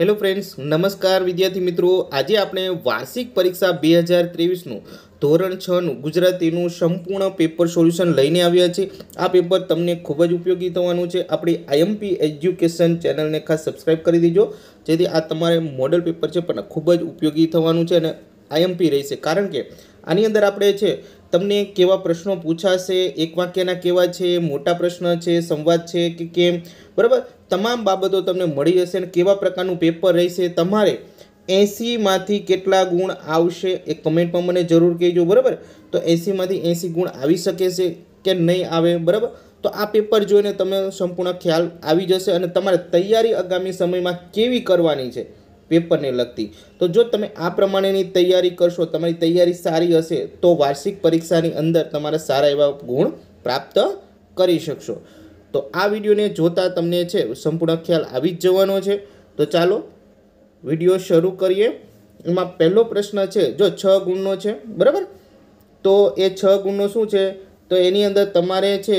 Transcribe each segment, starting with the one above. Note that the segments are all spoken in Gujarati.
હેલો ફ્રેન્ડ્સ નમસ્કાર વિદ્યાર્થી મિત્રો આજે આપણે વાર્ષિક પરીક્ષા બે હજાર ત્રેવીસનું ધોરણ છનું ગુજરાતીનું સંપૂર્ણ પેપર સોલ્યુશન લઈને આવ્યા છે આ પેપર તમને ખૂબ જ ઉપયોગી થવાનું છે આપણી આઈએમપી એજ્યુકેશન ચેનલને ખાસ સબસ્ક્રાઈબ કરી દીજો જેથી આ તમારે મોડલ પેપર છે પણ ખૂબ જ ઉપયોગી થવાનું છે અને આઈએમપી રહેશે કારણ કે આની અંદર આપણે છે તમને કેવા પ્રશ્નો પૂછાશે એક વાક્યના કેવા છે મોટા પ્રશ્ન છે સંવાદ છે કે કેમ બરાબર તમામ બાબતો તમને મળી જશે અને કેવા પ્રકારનું પેપર રહેશે તમારે એંસીમાંથી કેટલા ગુણ આવશે એ કમેન્ટમાં મને જરૂર કહેજો બરાબર તો એંસીમાંથી એંસી ગુણ આવી શકે છે કે નહીં આવે બરાબર તો આ પેપર જોઈને તમે સંપૂર્ણ ખ્યાલ આવી જશે અને તમારે તૈયારી આગામી સમયમાં કેવી કરવાની છે પેપરને લગતી તો જો તમે આ પ્રમાણેની તૈયારી કરશો તમારી તૈયારી સારી હશે તો વાર્ષિક પરીક્ષાની અંદર તમારા સારા એવા ગુણ પ્રાપ્ત કરી શકશો તો આ વિડીયોને જોતાં તમને છે સંપૂર્ણ ખ્યાલ આવી જ જવાનો છે તો ચાલો વિડીયો શરૂ કરીએ એમાં પહેલો પ્રશ્ન છે જો છ ગુણનો છે બરાબર તો એ છ ગુણનો શું છે તો એની અંદર તમારે છે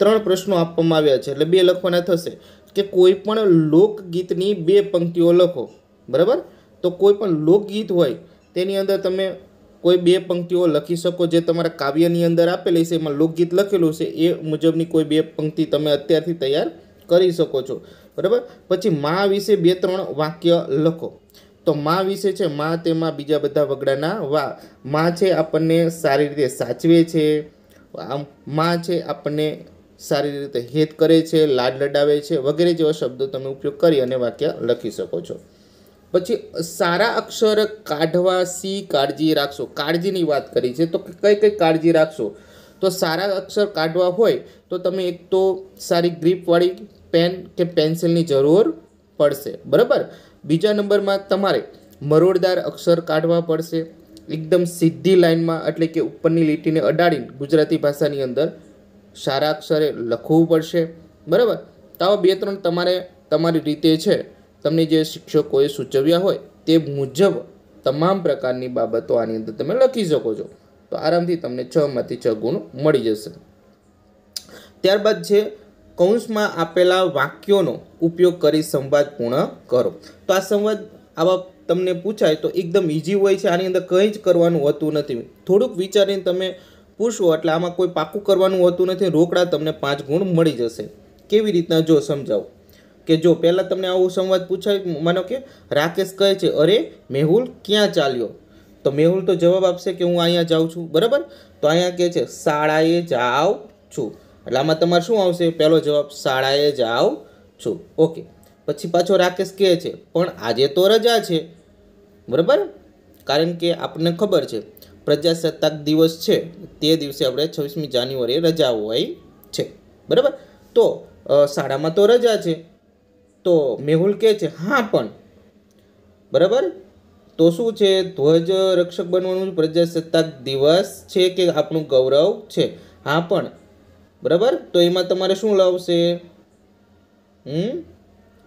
ત્રણ પ્રશ્નો આપવામાં આવ્યા છે એટલે બે લખવાના થશે કે કોઈ પણ લોકગીતની બે પંક્તિઓ લખો બરાબર તો કોઈ પણ લોકગીત હોય તેની અંદર તમે કોઈ બે પંક્તિઓ લખી શકો જે તમારા કાવ્યની અંદર આપેલી છે એમાં લોકગીત લખેલું છે એ મુજબની કોઈ બે પંક્તિ તમે અત્યારથી તૈયાર કરી શકો છો બરાબર પછી મા વિશે બે ત્રણ વાક્ય લખો તો મા વિશે છે મા તેમાં બીજા બધા વગડાના વા મા છે આપણને સારી રીતે સાચવે છે આમ મા છે આપણને સારી રીતે હેત કરે છે લાડ લડાવે છે વગેરે જેવા શબ્દો તમે ઉપયોગ કરી અને વાક્ય લખી શકો છો પછી સારા અક્ષર કાઢવા સી કાળજી રાખશો કાળજીની વાત કરી છે તો કઈ કઈ કાળજી રાખશો તો સારા અક્ષર કાઢવા હોય તો તમે એક તો સારી ગ્રીપવાળી પેન કે પેન્સિલની જરૂર પડશે બરાબર બીજા નંબરમાં તમારે મરોડદાર અક્ષર કાઢવા પડશે એકદમ સીધી લાઇનમાં એટલે કે ઉપરની લીટીને અડાડીને ગુજરાતી ભાષાની અંદર સારા અક્ષરે લખવું પડશે બરાબર તો બે ત્રણ તમારે તમારી રીતે છે તમને જે શિક્ષકોએ સૂચવ્યા હોય તે મુજબ તમામ પ્રકારની બાબતો આની અંદર તમે લખી શકો છો તો આરામથી તમને છમાંથી છ ગુણ મળી જશે ત્યારબાદ છે કૌંસમાં આપેલા વાક્યોનો ઉપયોગ કરી સંવાદ પૂર્ણ કરો તો આ સંવાદ આવા તમને પૂછાય તો એકદમ ઇઝી હોય છે આની અંદર કંઈ જ કરવાનું હોતું નથી થોડુંક વિચારીને તમે પૂરશો એટલે આમાં કોઈ પાકું કરવાનું હોતું નથી રોકડા તમને પાંચ ગુણ મળી જશે કેવી રીતના જો સમજાવું કે જો પહેલાં તમને આવો સંવાદ પૂછાય માનો કે રાકેશ કહે છે અરે મેહુલ ક્યાં ચાલ્યો તો મેહુલ તો જવાબ આપશે કે હું અહીંયા જાઉં છું બરાબર તો અહીંયા કહે છે શાળાએ જાઉં છું એટલે આમાં તમારે શું આવશે પહેલો જવાબ શાળાએ જાઉં છું ઓકે પછી પાછો રાકેશ કહે છે પણ આજે તો રજા છે બરાબર કારણ કે આપણને ખબર છે પ્રજાસત્તાક દિવસ છે તે દિવસે આપણે છવ્વીસમી જાન્યુઆરીએ રજા હોય છે બરાબર તો શાળામાં તો રજા છે તો મેહુલ કહે છે હા પણ બરાબર તો શું છે ધ્વજ રક્ષક બનવાનું પ્રજાસત્તાક દિવસ છે કે આપણું ગૌરવ છે હા પણ બરાબર તો એમાં તમારે શું લાવશે હમ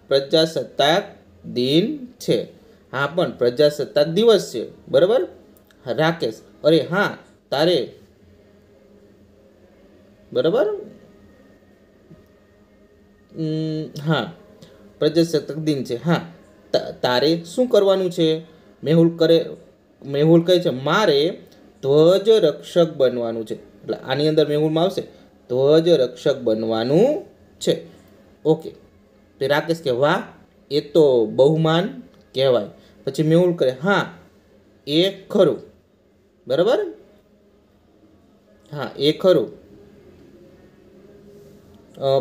પ્રજાસત્તાક દિન છે હા પણ પ્રજાસત્તાક દિવસ છે બરાબર રાકેશ અરે હા તારે બરાબર હા પ્રજાસત્તાક દિન છે હા તારે શું કરવાનું છે મેહુલ કરે મેહુલ કહે છે મારે ધ્વજ રક્ષક બનવાનું છે એટલે આની અંદર મેહુલમાં આવશે ધ્વજ રક્ષક બનવાનું છે ઓકે તે રાકેશ કે વાહ એ તો બહુમાન કહેવાય પછી મેહુલ કરે હા એ ખરું બરાબર હા એ ખરું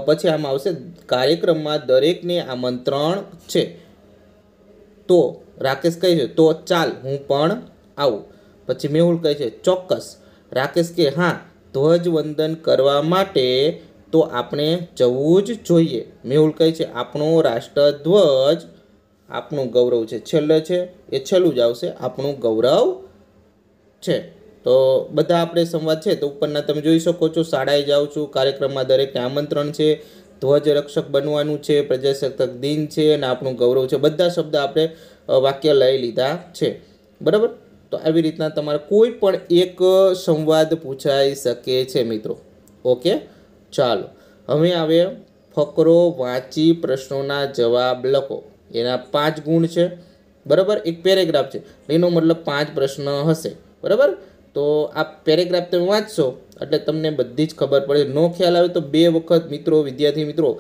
પછી આમાં આવશે કાર્યક્રમમાં દરેકને આમંત્રણ છે તો રાકેશ કહે છે તો ચાલ હું પણ આવું પછી મેહુલ કહે છે ચોક્કસ રાકેશ કે હા ધ્વજવંદન કરવા માટે તો આપણે જવું જ જોઈએ મેહુલ કહે છે આપણો રાષ્ટ્રધ્વજ આપણું ગૌરવ છે છેલ્લે છે એ છેલ્લું જ આવશે આપણું ગૌરવ છે તો બધા આપણે સંવાદ છે તો ઉપરના તમે જોઈ શકો છો શાળાએ જાઉં છું કાર્યક્રમમાં દરેકને આમંત્રણ છે ધ્વજ રક્ષક બનવાનું છે પ્રજાસત્તાક દિન છે અને આપણું ગૌરવ છે બધા શબ્દ આપણે વાક્ય લઈ લીધા છે બરાબર તો આવી રીતના તમારે કોઈ પણ એક સંવાદ પૂછાઈ શકે છે મિત્રો ઓકે ચાલો હવે આવે ફકરો વાંચી પ્રશ્નોના જવાબ લખો એના પાંચ ગુણ છે બરાબર એક પેરેગ્રાફ છે એનો મતલબ પાંચ પ્રશ્ન હશે બરાબર તો આ પેરેગ્રાફ તમે વાંચશો એટલે તમને બધી જ ખબર પડે નો ખ્યાલ આવે તો બે વખત મિત્રો વિદ્યાર્થી મિત્રો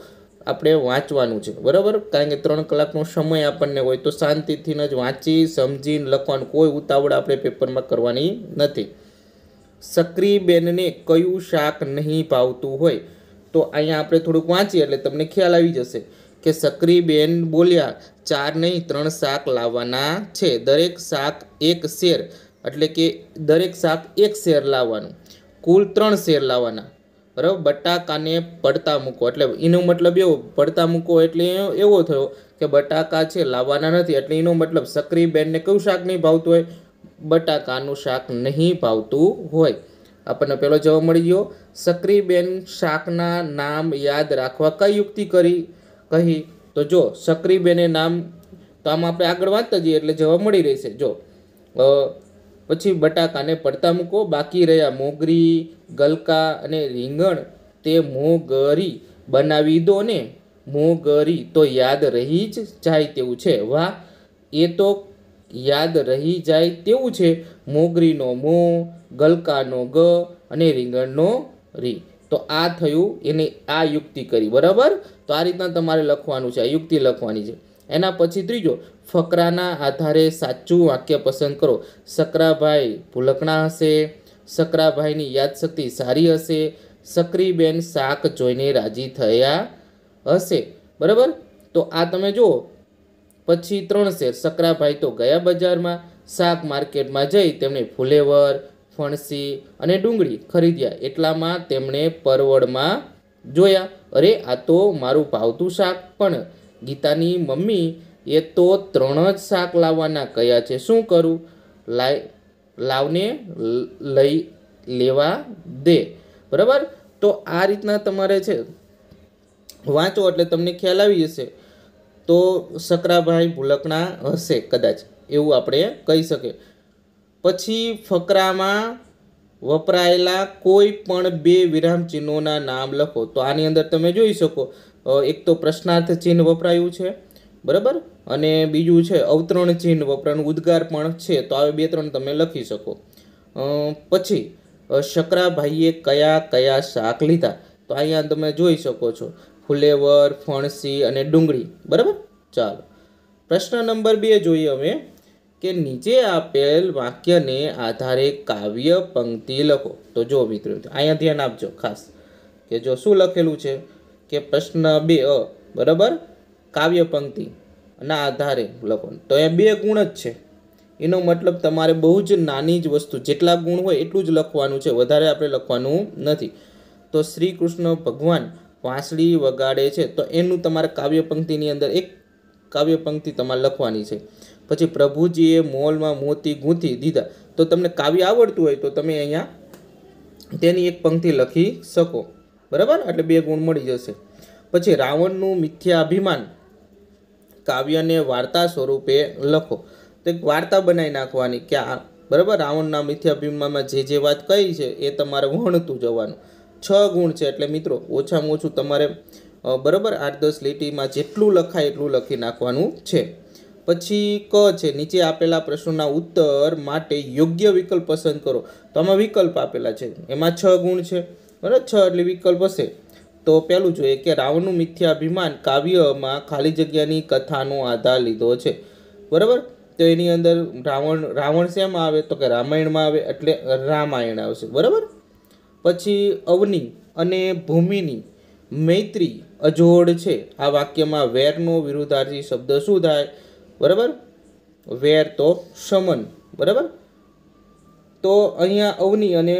આપણે વાંચવાનું છે બરાબર કારણ કે ત્રણ કલાકનો સમય આપણને હોય તો શાંતિથીને જ વાંચી સમજીને લખવાનું કોઈ ઉતાવળ આપણે પેપરમાં કરવાની નથી બેનને કયું શાક નહીં ભાવતું હોય તો અહીંયા આપણે થોડુંક વાંચીએ એટલે તમને ખ્યાલ આવી જશે કે બેન બોલ્યા ચાર નહીં ત્રણ શાક લાવવાના છે દરેક શાક એક શેર એટલે કે દરેક શાક એક શેર લાવવાનું કુલ ત્રણ શેર લાવવાના બરાબર બટાકાને પડતા મૂકો એટલે એનો મતલબ એવો પડતા મૂકો એટલે એવો થયો કે બટાકા છે લાવવાના નથી એટલે એનો મતલબ સક્રીબેનને કયું શાક નહીં ભાવતું હોય બટાકાનું શાક નહીં ભાવતું હોય આપણને પહેલો જવાબ મળી ગયો સક્રીબેન શાકના નામ યાદ રાખવા કઈ યુક્તિ કરી કહી તો જો સક્રીબેને નામ તો આમ આપણે આગળ વાંચતા જઈએ એટલે જવાબ મળી રહેશે જો પછી બટાકાને પડતા મૂકો બાકી રહ્યા મોગરી ગલકા અને રીંગણ તે મોગરી બનાવી દો ને મોગરી તો યાદ રહી જ જાય તેવું છે વાહ એ તો યાદ રહી જાય તેવું છે મોગરીનો મો ગલકાનો ગ અને રીંગણનો રી તો આ થયું એને આ યુક્તિ કરી બરાબર તો આ રીતના તમારે લખવાનું છે આ યુક્તિ લખવાની છે એના પછી ત્રીજો ફકરાના આધારે સાચું વાક્ય પસંદ કરો સકરાભાઈ ભૂલકણા હશે સકરાભાઈની યાદશક્તિ સારી હશે સકરીબેન શાક જોઈને રાજી થયા હશે બરાબર તો આ તમે જુઓ પછી ત્રણ શેર સકરાભાઈ તો ગયા બજારમાં શાક માર્કેટમાં જઈ તેમણે ફુલેવર ફણસી અને ડુંગળી ખરીદ્યા એટલામાં તેમણે પરવડમાં જોયા અરે આ તો મારું ભાવતું શાક પણ ગીતાની મમ્મી એ તો ત્રણ જ શાક લાવવાના કયા છે શું કરું લાય લાવને લઈ લેવા દે બરાબર તો આ રીતના તમારે છે વાંચો એટલે તમને ખ્યાલ આવી જશે તો સકરાભાઈ ભૂલકણા હશે કદાચ એવું આપણે કહી શકીએ પછી ફકરામાં વપરાયેલા કોઈ પણ બે વિરામ ચિહ્નોના નામ લખો તો આની અંદર તમે જોઈ શકો એક તો પ્રશ્નાર્થ ચિહ્ન વપરાયું છે બરાબર અને બીજું છે અવતરણ ચિહ્ન વપરાનું ઉદ્ગાર પણ છે તો આવે બે ત્રણ તમે લખી શકો પછી શકરાભાઈએ કયા કયા શાક લીધા તો અહીંયા તમે જોઈ શકો છો ફુલેવર ફણસી અને ડુંગળી બરાબર ચાલો પ્રશ્ન નંબર બે જોઈએ અમે કે નીચે આપેલ વાક્યને આધારે કાવ્ય પંક્તિ લખો તો જો મિત્રો અહીંયા ધ્યાન આપજો ખાસ કે જો શું લખેલું છે કે પ્રશ્ન બે અ બરાબર કાવ્ય પંક્તિના આધારે લખો તો એ બે ગુણ જ છે એનો મતલબ તમારે બહુ જ નાની જ વસ્તુ જેટલા ગુણ હોય એટલું જ લખવાનું છે વધારે આપણે લખવાનું નથી તો શ્રી કૃષ્ણ ભગવાન વાંસળી વગાડે છે તો એનું તમારે કાવ્ય પંક્તિની અંદર એક કાવ્ય પંક્તિ તમારે લખવાની છે પછી પ્રભુજીએ મોલમાં મોતી ગૂંથી દીધા તો તમને કાવ્ય આવડતું હોય તો તમે અહીંયા તેની એક પંક્તિ લખી શકો બરાબર એટલે બે ગુણ મળી જશે પછી રાવણનું મિથ્યા અભિમાન કાવ્યને વાર્તા સ્વરૂપે લખો તો એક વાર્તા બનાવી નાખવાની કે આ બરાબર રાવણના મિથ્યાભિમામાં જે જે વાત કહી છે એ તમારે વણતું જવાનું છ ગુણ છે એટલે મિત્રો ઓછામાં ઓછું તમારે બરાબર આઠ દસ લીટીમાં જેટલું લખાય એટલું લખી નાખવાનું છે પછી ક છે નીચે આપેલા પ્રશ્નોના ઉત્તર માટે યોગ્ય વિકલ્પ પસંદ કરો તો આમાં વિકલ્પ આપેલા છે એમાં છ ગુણ છે બરાબર છ એટલે વિકલ્પ હશે તો પહેલું જોઈએ કે રાવણનું મિથ્યાભિમાન કાવ્યમાં ખાલી જગ્યાની કથાનો આધાર લીધો છે બરાબર તો એની અંદર રાવણ રાવણ શેમાં આવે તો કે રામાયણમાં આવે એટલે રામાયણ આવશે બરાબર પછી અવની અને ભૂમિની મૈત્રી અજોડ છે આ વાક્યમાં વેરનો વિરુદ્ધાર્થી શબ્દ શું થાય બરાબર વેર તો શમન બરાબર તો અહીંયા અવની અને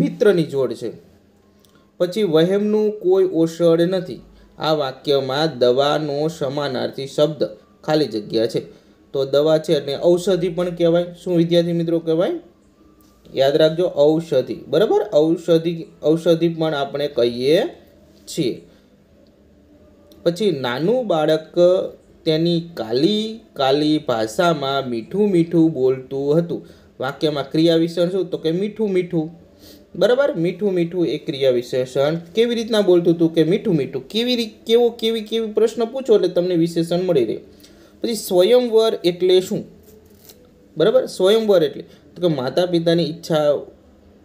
મિત્રની જોડ છે પછી વહેમનું કોઈ ઓષળ નથી આ વાક્યમાં દવાનો સમાનાર્થી શબ્દ ખાલી જગ્યા છે તો દવા છે અને ઔષધિ પણ કહેવાય શું વિદ્યાર્થી મિત્રો કહેવાય યાદ રાખજો ઔષધિ બરાબર ઔષધિ ઔષધિ પણ આપણે કહીએ છીએ પછી નાનું બાળક તેની કાલી કાલી ભાષામાં મીઠું મીઠું બોલતું હતું વાક્યમાં ક્રિયા વિશેષણ શું તો કે મીઠું મીઠું બરાબર મીઠું મીઠું એ ક્રિયા વિશેષણ કેવી રીતના બોલતું હતું કે મીઠું મીઠું કેવી રીત કેવો કેવી કેવી પ્રશ્ન પૂછો એટલે તમને વિશેષણ મળી રહે પછી સ્વયંવર એટલે શું બરાબર સ્વયંવર એટલે તો કે માતા પિતાની ઈચ્છા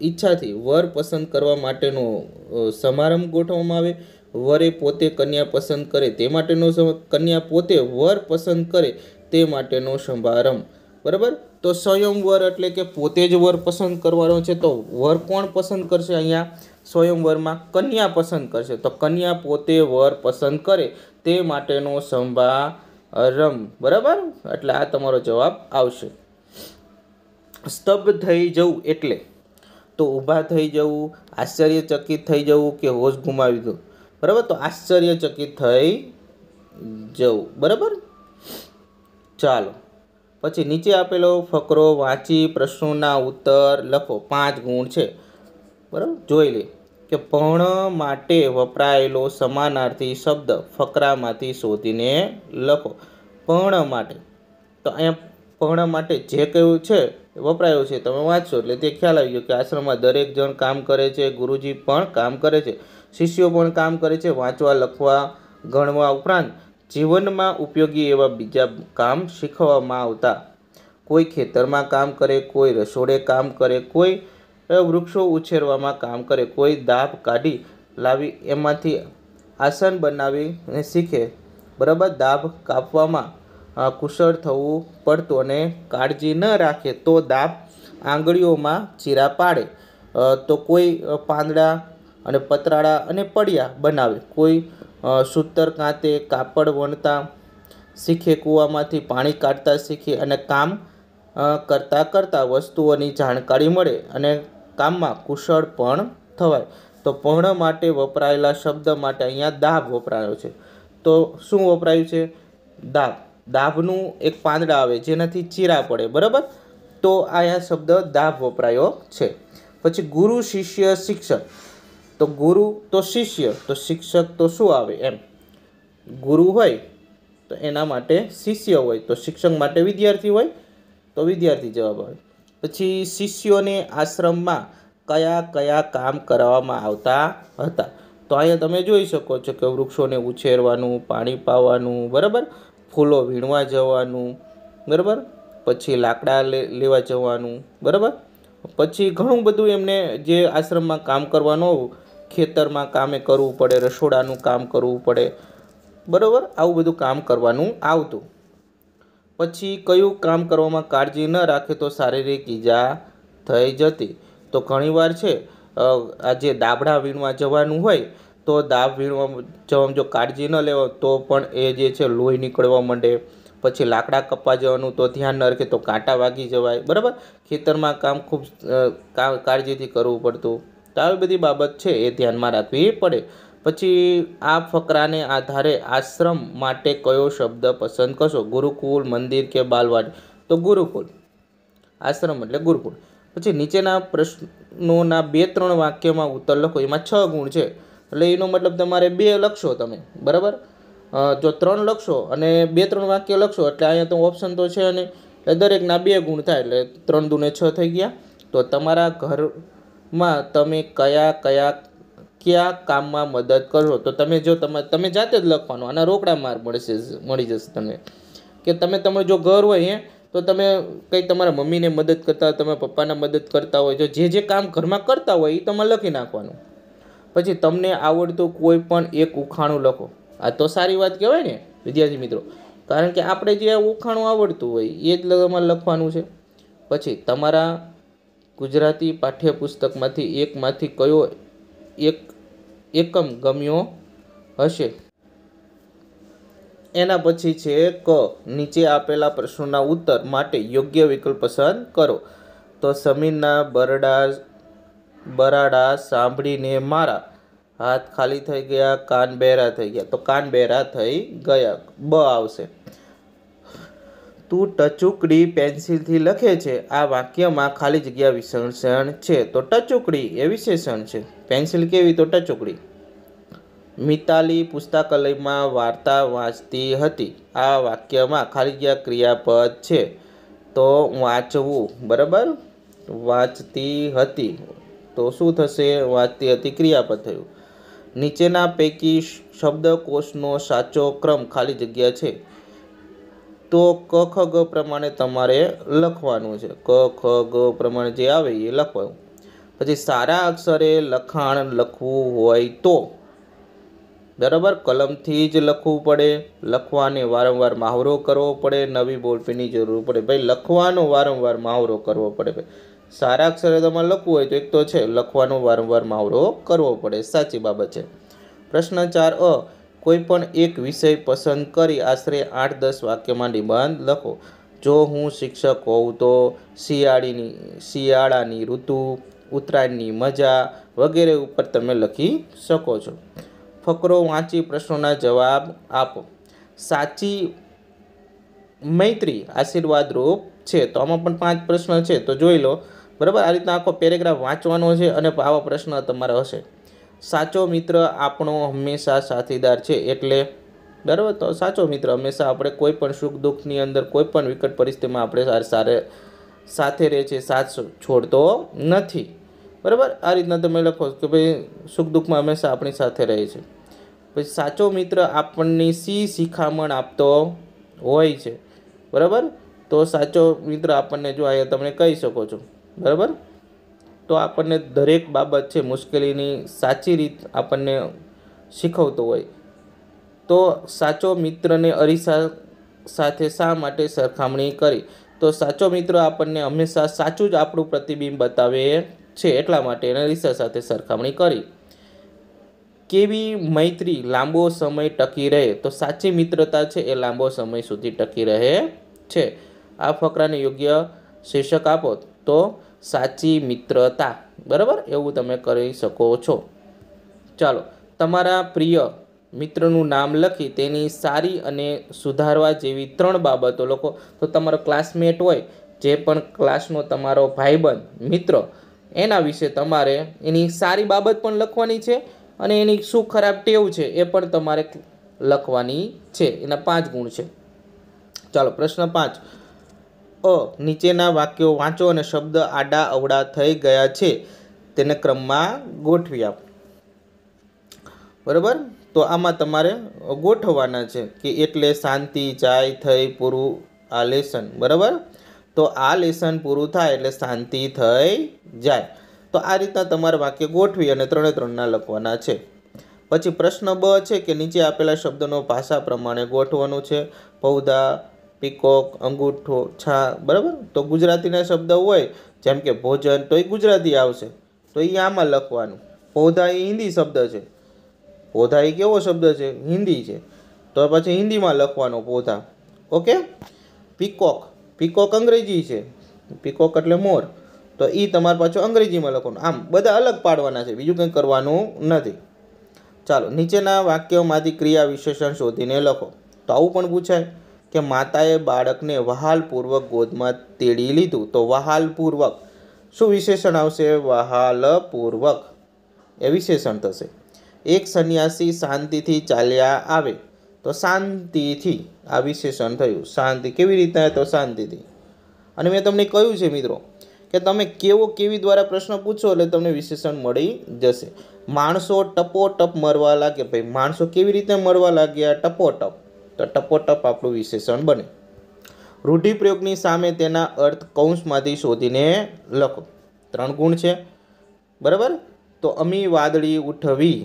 ઈચ્છાથી વર પસંદ કરવા માટેનો સમારંભ ગોઠવવામાં આવે વરે પોતે કન્યા પસંદ કરે તે માટેનો કન્યા પોતે વર પસંદ કરે તે માટેનો સમારંભ બરાબર તો સ્વયંવર એટલે કે પોતે જ વર પસંદ કરવાનો છે તો વર કોણ પસંદ કરશે અહીંયા સ્વયંવરમાં કન્યા પસંદ કરશે તો કન્યા પોતે વર પસંદ કરે તે માટેનો સંભારમ બરાબર એટલે આ તમારો જવાબ આવશે સ્તબ્ધ થઈ જવું એટલે તો ઊભા થઈ જવું આશ્ચર્યચકિત થઈ જવું કે હોશ ગુમાવી દો બરાબર તો આશ્ચર્યચકિત થઈ જવું બરાબર ચાલો પછી નીચે આપેલો ફકરો વાંચી પ્રશ્નોના ઉત્તર લખો પાંચ ગુણ છે બરાબર જોઈ લે કે ભણ માટે વપરાયેલો સમાનાર્થી શબ્દ ફકરામાંથી શોધીને લખો ભણ માટે તો અહીંયા ભણ માટે જે કહ્યું છે વપરાયું છે તમે વાંચશો એટલે તે ખ્યાલ આવી ગયો કે આશ્રમમાં દરેક જણ કામ કરે છે ગુરુજી પણ કામ કરે છે શિષ્યો પણ કામ કરે છે વાંચવા લખવા ગણવા ઉપરાંત જીવનમાં ઉપયોગી એવા બીજા કામ શીખવવામાં આવતા કોઈ ખેતરમાં કામ કરે કોઈ રસોડે કામ કરે કોઈ વૃક્ષો ઉછેરવામાં કામ કરે કોઈ દાબ કાઢી લાવી એમાંથી આસન બનાવીને શીખે બરાબર દાબ કાપવામાં કુશળ થવું પડતું અને કાળજી ન રાખે તો દાબ આંગળીઓમાં ચીરા પાડે તો કોઈ પાંદડા અને પતરાળા અને પડિયા બનાવે કોઈ સૂતર કાંતે કાપડ વણતા શીખે કૂવામાંથી પાણી કાઢતા શીખે અને કામ કરતાં કરતાં વસ્તુઓની જાણકારી મળે અને કામમાં કુશળ પણ થવાય તો પર્ણ માટે વપરાયેલા શબ્દ માટે અહીંયા દાબ વપરાયો છે તો શું વપરાયું છે દાબ દાભનું એક પાંદડા આવે જેનાથી ચીરા પડે બરાબર તો આ શબ્દ દાબ વપરાયો છે પછી ગુરુ શિષ્ય શિક્ષક તો ગુરુ તો શિષ્ય તો શિક્ષક તો શું આવે એમ ગુરુ હોય તો એના માટે શિષ્ય હોય તો શિક્ષક માટે વિદ્યાર્થી હોય તો વિદ્યાર્થી જવાબ આવે પછી શિષ્યોને આશ્રમમાં કયા કયા કામ કરાવવામાં આવતા હતા તો અહીંયા તમે જોઈ શકો છો કે વૃક્ષોને ઉછેરવાનું પાણી પાવાનું બરાબર ફૂલો વીણવા જવાનું બરાબર પછી લાકડા લે લેવા જવાનું બરાબર પછી ઘણું બધું એમને જે આશ્રમમાં કામ કરવાનું ખેતરમાં કામે કરવું પડે રસોડાનું કામ કરવું પડે બરાબર આવું બધું કામ કરવાનું આવતું પછી કયું કામ કરવામાં કાળજી ન રાખે તો શારીરિક ઈજા થઈ જતી તો ઘણીવાર છે આજે જે દાબડા વીણવા જવાનું હોય તો દાબ વીણવા જવામાં જો કાળજી ન લેવા તો પણ એ જે છે લોહી નીકળવા માંડે પછી લાકડા કપા જવાનું તો ધ્યાન ન રાખે તો કાંટા વાગી જવાય બરાબર ખેતરમાં કામ ખૂબ કાળજીથી કરવું પડતું તો આવી બધી બાબત છે એ ધ્યાનમાં રાખવી પડે પછી આ ફકરાને આધારે આશ્રમ માટે કયો શબ્દ પસંદ કરશો ગુરુકુળ મંદિર કે બાલવાડ તો ગુરુકુળ આશ્રમ એટલે ગુરુકુળ પછી નીચેના પ્રશ્નોના બે ત્રણ વાક્યમાં ઉત્તર લખો એમાં છ ગુણ છે એટલે એનો મતલબ તમારે બે લખશો તમે બરાબર જો ત્રણ લખશો અને બે ત્રણ વાક્ય લખશો એટલે અહીંયા તો ઓપ્શન તો છે અને દરેકના બે ગુણ થાય એટલે ત્રણ દુને છ થઈ ગયા તો તમારા ઘર માં તમે કયા કયા કયા કામમાં મદદ કરો તો તમે જો તમે તમે જાતે જ લખવાનું આના રોકડા માર્ક મળશે મળી જશે તમને કે તમે તમે જો ઘર હોય તો તમે કંઈ તમારા મમ્મીને મદદ કરતા હોય તમે પપ્પાને મદદ કરતા હોય જો જે જે કામ ઘરમાં કરતા હોય એ તમે લખી નાખવાનું પછી તમને આવડતું કોઈ પણ એક ઉખાણું લખો આ તો સારી વાત કહેવાય ને વિદ્યાર્થી મિત્રો કારણ કે આપણે જે ઉખાણું આવડતું હોય એ જ લગમાં લખવાનું છે પછી તમારા ગુજરાતી પાઠ્યપુસ્તકમાંથી એકમાંથી કયો એક એકમ ગમ્યો હશે એના પછી છે ક નીચે આપેલા પ્રશ્નોના ઉત્તર માટે યોગ્ય વિકલ્પ પસંદ કરો તો સમીરના બરડા બરાડા સાંભળીને મારા હાથ ખાલી થઈ ગયા કાન બહેરા થઈ ગયા તો કાન બહેરા થઈ ગયા બ આવશે તું ટચુકડી પેન્સિલથી લખે છે આ વાક્યમાં ખાલી જગ્યા વિશેષણ છે તો ટચુકડી એ વિશેષણ છે પેન્સિલ કેવી તો ટચુકડી મિતાલી પુસ્તકાલયમાં વાર્તા વાંચતી હતી આ વાક્યમાં ખાલી જગ્યા ક્રિયાપદ છે તો વાંચવું બરાબર વાંચતી હતી તો શું થશે વાંચતી હતી ક્રિયાપદ થયું નીચેના પૈકી શબ્દકોશનો સાચો ક્રમ ખાલી જગ્યા છે તો ક ખ ગ પ્રમાણે તમારે લખવાનું છે ક ખ ગ પ્રમાણે જે આવે એ લખવાનું પછી સારા અક્ષરે લખાણ લખવું હોય તો બરાબર કલમથી જ લખવું પડે લખવાને વારંવાર માવરો કરવો પડે નવી બોલપેનની જરૂર પડે ભાઈ લખવાનો વારંવાર માવરો કરવો પડે ભાઈ સારા અક્ષરે તમારે લખવું હોય તો એક તો છે લખવાનો વારંવાર માવરો કરવો પડે સાચી બાબત છે પ્રશ્ન ચાર અ કોઈપણ એક વિષય પસંદ કરી આશરે આઠ દસ વાક્યમાં નિબંધ લખો જો હું શિક્ષક હોઉં તો શિયાળીની શિયાળાની ઋતુ ઉત્તરાયણની મજા વગેરે ઉપર તમે લખી શકો છો ફકરો વાંચી પ્રશ્નોના જવાબ આપો સાચી મૈત્રી આશીર્વાદરૂપ છે તો આમાં પણ પાંચ પ્રશ્ન છે તો જોઈ લો બરાબર આ રીતના આખો પેરેગ્રાફ વાંચવાનો છે અને આવા પ્રશ્ન તમારા હશે સાચો મિત્ર આપણો હંમેશા સાથીદાર છે એટલે બરાબર તો સાચો મિત્ર હંમેશા આપણે કોઈ પણ સુખ દુઃખની અંદર કોઈ પણ વિકટ પરિસ્થિતિમાં આપણે સારે સાથે રહે છે સાથ છોડતો નથી બરાબર આ રીતના તમે લખો કે ભાઈ સુખ દુઃખમાં હંમેશા આપણી સાથે રહે છે પછી સાચો મિત્ર આપણને સી શિખામણ આપતો હોય છે બરાબર તો સાચો મિત્ર આપણને જો અહીંયા તમે કહી શકો છો બરાબર તો આપણને દરેક બાબત છે મુશ્કેલીની સાચી રીત આપણને શીખવતો હોય તો સાચો મિત્રને અરીસા સાથે શા માટે સરખામણી કરી તો સાચો મિત્ર આપણને હંમેશા સાચું જ આપણું પ્રતિબિંબ બતાવે છે એટલા માટે એને અરીસા સાથે સરખામણી કરી કેવી મૈત્રી લાંબો સમય ટકી રહે તો સાચી મિત્રતા છે એ લાંબો સમય સુધી ટકી રહે છે આ ફકરાને યોગ્ય શીર્ષક આપો તો સાચી મિત્રતા બરાબર એવું તમે કરી શકો છો ચાલો તમારા પ્રિય મિત્રનું નામ લખી તેની સારી અને સુધારવા જેવી ત્રણ બાબતો લખો તો તમારો ક્લાસમેટ હોય જે પણ ક્લાસનો તમારો ભાઈબંધ મિત્ર એના વિશે તમારે એની સારી બાબત પણ લખવાની છે અને એની શું ખરાબ ટેવ છે એ પણ તમારે લખવાની છે એના પાંચ ગુણ છે ચાલો પ્રશ્ન પાંચ અ નીચેના વાક્યો વાંચો અને શબ્દ આડા અવડા થઈ ગયા છે તેને ક્રમમાં ગોઠવી આપો બરાબર તો આમાં તમારે ગોઠવવાના છે કે એટલે શાંતિ જાય થઈ પૂરું આ લેસન બરાબર તો આ લેસન પૂરું થાય એટલે શાંતિ થઈ જાય તો આ રીતના તમારે વાક્ય ગોઠવી અને ત્રણે ત્રણના લખવાના છે પછી પ્રશ્ન બ છે કે નીચે આપેલા શબ્દનો ભાષા પ્રમાણે ગોઠવાનું છે પૌધા પીકોક અંગૂઠો છા બરાબર તો ગુજરાતીના શબ્દ હોય જેમ કે ભોજન તો એ ગુજરાતી આવશે તો એ આમાં લખવાનું પોધા એ હિન્દી શબ્દ છે પોધા એ કેવો શબ્દ છે હિન્દી છે તો પછી હિન્દીમાં લખવાનો પોધા ઓકે પીકોક પીકોક અંગ્રેજી છે પીકોક એટલે મોર તો એ તમારે પાછું અંગ્રેજીમાં લખવાનું આમ બધા અલગ પાડવાના છે બીજું કંઈ કરવાનું નથી ચાલો નીચેના વાક્યોમાંથી ક્રિયા વિશેષણ શોધીને લખો તો આવું પણ પૂછાય કે માતાએ બાળકને વહાલપૂર્વક ગોદમાં તેડી લીધું તો વહાલપૂર્વક શું વિશેષણ આવશે વહાલપૂર્વક એ વિશેષણ થશે એક સંન્યાસી શાંતિથી ચાલ્યા આવે તો શાંતિથી આ વિશેષણ થયું શાંતિ કેવી રીતે તો શાંતિથી અને મેં તમને કહ્યું છે મિત્રો કે તમે કેવો કેવી દ્વારા પ્રશ્ન પૂછો એટલે તમને વિશેષણ મળી જશે માણસો ટપોટપ મરવા લાગે ભાઈ માણસો કેવી રીતે મરવા લાગ્યા ટપોટપ તો ટપોટપ આપણું વિશેષણ બને રૂઢિપ્રયોગની સામે તેના અર્થ કૌંસમાંથી શોધીને લખો ત્રણ ગુણ છે બરાબર તો અમી વાદળી ઉઠવી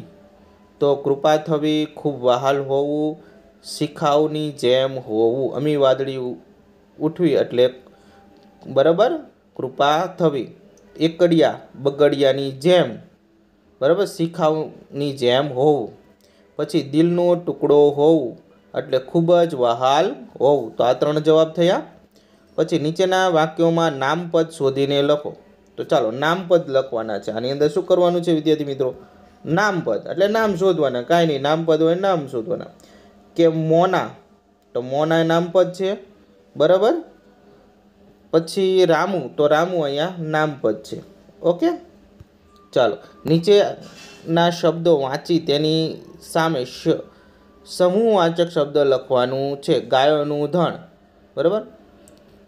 તો કૃપા થવી ખૂબ વહાલ હોવું શિખાઉની જેમ હોવું અમી વાદળી ઉઠવી એટલે બરાબર કૃપા થવી એકડિયા બગડિયાની જેમ બરાબર શિખાઉની જેમ હોવું પછી દિલનો ટુકડો હોવું એટલે ખૂબ જ વહાલ હોવું તો આ ત્રણ જવાબ થયા પછી નીચેના વાક્યોમાં નામપદ શોધીને લખો તો ચાલો નામપદ લખવાના છે આની અંદર શું કરવાનું છે વિદ્યાર્થી મિત્રો નામપદ એટલે નામ શોધવાના કાંઈ નહીં નામપદ હોય નામ શોધવાના કે મોના તો મોના નામપદ છે બરાબર પછી રામુ તો રામુ અહીંયા નામપદ છે ઓકે ચાલો નીચેના શબ્દો વાંચી તેની સામે સમૂહવાચક શબ્દ લખવાનું છે ગાયોનું ધણ બરાબર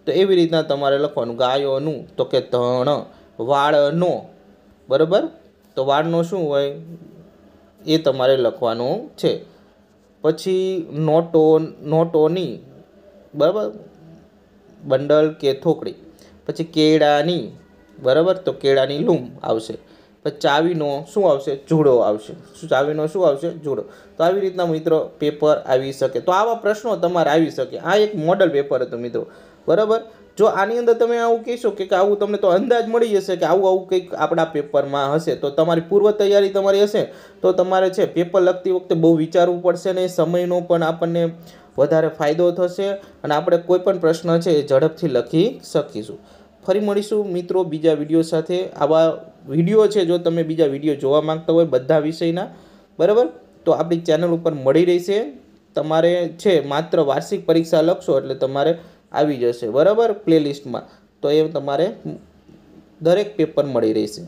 તો એવી રીતના તમારે લખવાનું ગાયોનું તો કે ધણ વાળનો બરાબર તો વાળનો શું હોય એ તમારે લખવાનું છે પછી નોટો નોટોની બરાબર બંડલ કે થોકડી પછી કેળાની બરાબર તો કેળાની લૂમ આવશે ચાવીનો શું આવશે જુડો આવશે ચાવીનો શું આવશે જુડો તો આવી રીતના મિત્રો પેપર આવી શકે તો આવા પ્રશ્નો તમારે આવી શકે આ એક મોડલ પેપર હતું મિત્રો બરાબર જો આની અંદર તમે આવું કહેશો કે આવું તમને તો અંદાજ મળી જશે કે આવું આવું કંઈક આપણા પેપરમાં હશે તો તમારી પૂર્વ તૈયારી તમારી હશે તો તમારે છે પેપર લખતી વખતે બહુ વિચારવું પડશે ને સમયનો પણ આપણને વધારે ફાયદો થશે અને આપણે કોઈ પણ પ્રશ્ન છે એ ઝડપથી લખી શકીશું ફરી મળીશું મિત્રો બીજા વિડીયો સાથે આવા વિડીયો છે જો તમે બીજા વિડીયો જોવા માંગતા હોય બધા વિષયના બરાબર તો આપણી ચેનલ ઉપર મળી રહેશે તમારે છે માત્ર વાર્ષિક પરીક્ષા લખશો એટલે તમારે આવી જશે બરાબર પ્લેલિસ્ટમાં તો એ તમારે દરેક પેપર મળી રહેશે